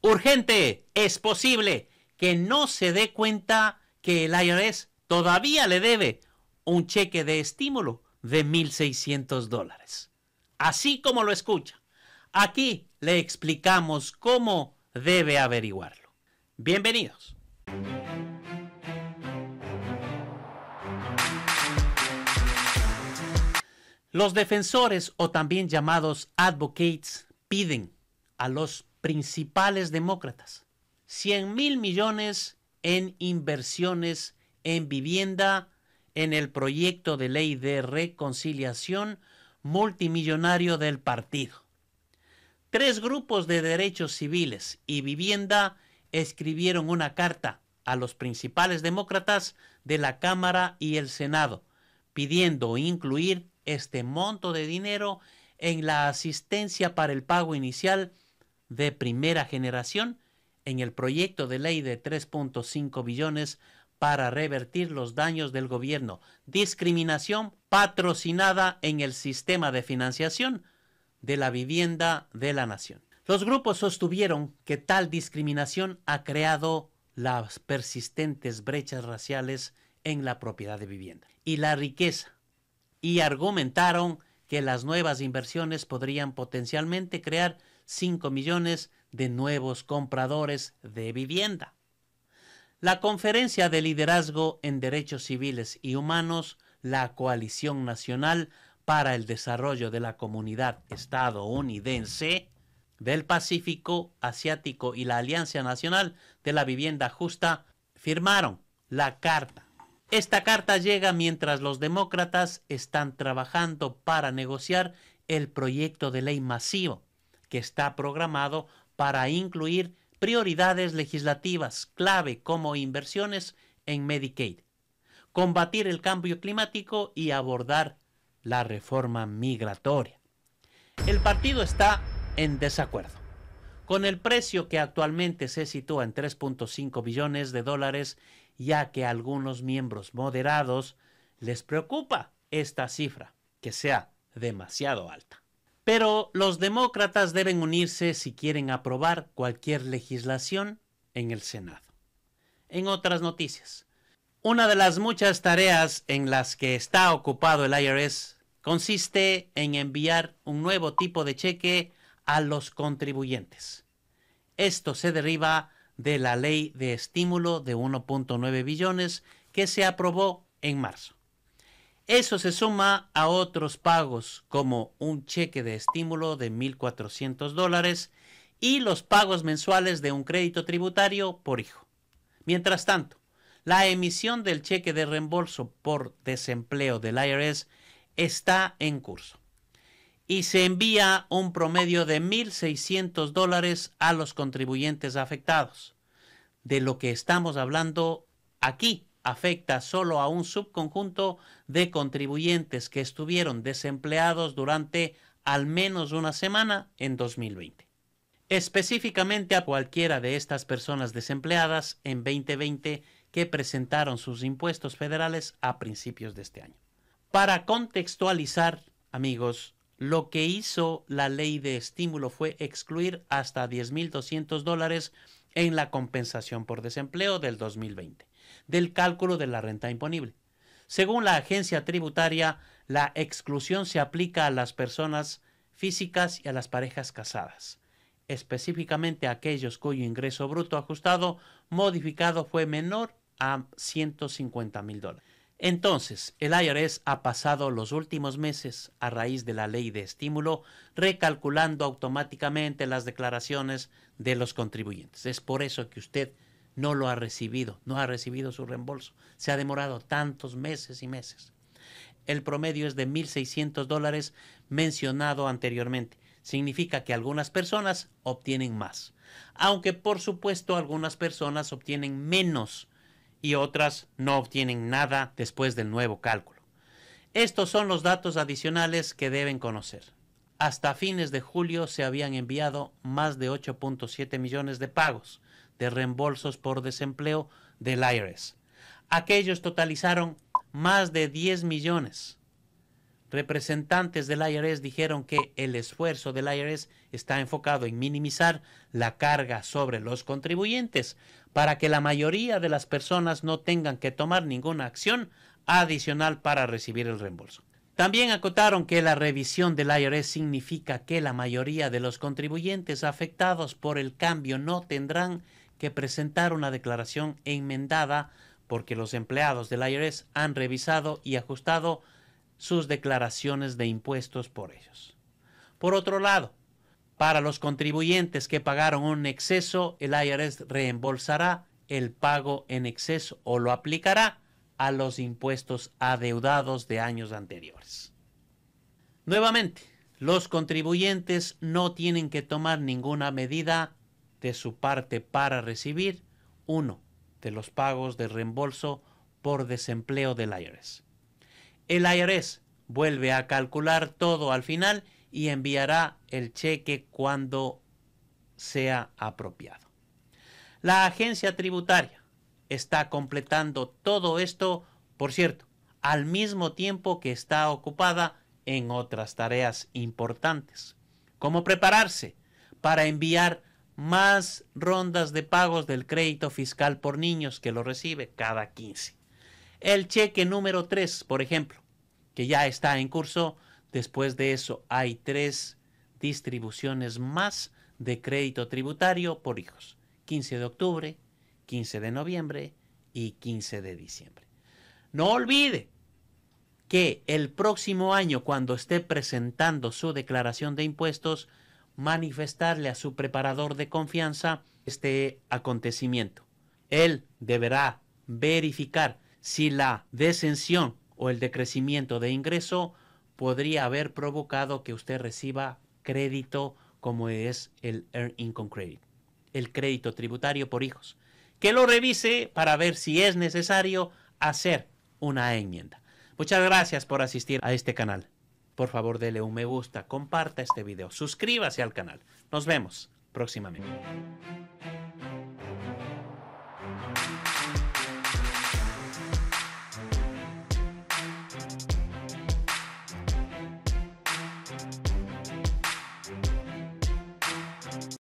urgente, es posible que no se dé cuenta que el IRS todavía le debe un cheque de estímulo de 1.600 dólares. Así como lo escucha, aquí le explicamos cómo debe averiguarlo. Bienvenidos. Los defensores o también llamados advocates piden a los principales demócratas. 100 mil millones en inversiones en vivienda, en el proyecto de ley de reconciliación multimillonario del partido. Tres grupos de derechos civiles y vivienda escribieron una carta a los principales demócratas de la Cámara y el Senado, pidiendo incluir este monto de dinero en la asistencia para el pago inicial de primera generación en el proyecto de ley de 3.5 billones para revertir los daños del gobierno, discriminación patrocinada en el sistema de financiación de la vivienda de la nación. Los grupos sostuvieron que tal discriminación ha creado las persistentes brechas raciales en la propiedad de vivienda y la riqueza, y argumentaron que las nuevas inversiones podrían potencialmente crear 5 millones de nuevos compradores de vivienda. La Conferencia de Liderazgo en Derechos Civiles y Humanos, la Coalición Nacional para el Desarrollo de la Comunidad Estadounidense del Pacífico Asiático y la Alianza Nacional de la Vivienda Justa firmaron la carta. Esta carta llega mientras los demócratas están trabajando para negociar el proyecto de ley masivo que está programado para incluir prioridades legislativas clave como inversiones en Medicaid, combatir el cambio climático y abordar la reforma migratoria. El partido está en desacuerdo. Con el precio que actualmente se sitúa en 3.5 billones de dólares, ya que a algunos miembros moderados les preocupa esta cifra, que sea demasiado alta. Pero los demócratas deben unirse si quieren aprobar cualquier legislación en el Senado. En otras noticias, una de las muchas tareas en las que está ocupado el IRS consiste en enviar un nuevo tipo de cheque a los contribuyentes. Esto se deriva de la ley de estímulo de 1.9 billones que se aprobó en marzo. Eso se suma a otros pagos como un cheque de estímulo de 1.400 dólares y los pagos mensuales de un crédito tributario por hijo. Mientras tanto, la emisión del cheque de reembolso por desempleo del IRS está en curso y se envía un promedio de 1.600 dólares a los contribuyentes afectados. De lo que estamos hablando aquí afecta solo a un subconjunto de contribuyentes que estuvieron desempleados durante al menos una semana en 2020. Específicamente a cualquiera de estas personas desempleadas en 2020 que presentaron sus impuestos federales a principios de este año. Para contextualizar, amigos, lo que hizo la ley de estímulo fue excluir hasta 10.200 dólares en la compensación por desempleo del 2020 del cálculo de la renta imponible. Según la agencia tributaria, la exclusión se aplica a las personas físicas y a las parejas casadas, específicamente a aquellos cuyo ingreso bruto ajustado modificado fue menor a 150 mil dólares. Entonces, el IRS ha pasado los últimos meses, a raíz de la ley de estímulo, recalculando automáticamente las declaraciones de los contribuyentes. Es por eso que usted no lo ha recibido, no ha recibido su reembolso. Se ha demorado tantos meses y meses. El promedio es de 1.600 dólares mencionado anteriormente. Significa que algunas personas obtienen más. Aunque por supuesto algunas personas obtienen menos y otras no obtienen nada después del nuevo cálculo. Estos son los datos adicionales que deben conocer. Hasta fines de julio se habían enviado más de 8.7 millones de pagos de reembolsos por desempleo del IRS. E Aquellos totalizaron más de 10 millones. Representantes del IRS e dijeron que el esfuerzo del IRS e está enfocado en minimizar la carga sobre los contribuyentes para que la mayoría de las personas no tengan que tomar ninguna acción adicional para recibir el reembolso. También acotaron que la revisión del IRS significa que la mayoría de los contribuyentes afectados por el cambio no tendrán que presentar una declaración enmendada porque los empleados del IRS han revisado y ajustado sus declaraciones de impuestos por ellos. Por otro lado, para los contribuyentes que pagaron un exceso, el IRS reembolsará el pago en exceso o lo aplicará a los impuestos adeudados de años anteriores. Nuevamente, los contribuyentes no tienen que tomar ninguna medida de su parte para recibir uno de los pagos de reembolso por desempleo del IRS. El IRS vuelve a calcular todo al final y enviará el cheque cuando sea apropiado. La agencia tributaria está completando todo esto, por cierto, al mismo tiempo que está ocupada en otras tareas importantes, como prepararse para enviar más rondas de pagos del crédito fiscal por niños que lo recibe cada 15. El cheque número 3, por ejemplo, que ya está en curso, después de eso hay tres distribuciones más de crédito tributario por hijos. 15 de octubre, 15 de noviembre y 15 de diciembre. No olvide que el próximo año, cuando esté presentando su declaración de impuestos, manifestarle a su preparador de confianza este acontecimiento. Él deberá verificar si la descensión o el decrecimiento de ingreso podría haber provocado que usted reciba crédito como es el Earn Income Credit, el crédito tributario por hijos, que lo revise para ver si es necesario hacer una enmienda. Muchas gracias por asistir a este canal por favor dele un me gusta, comparta este video, suscríbase al canal. Nos vemos próximamente.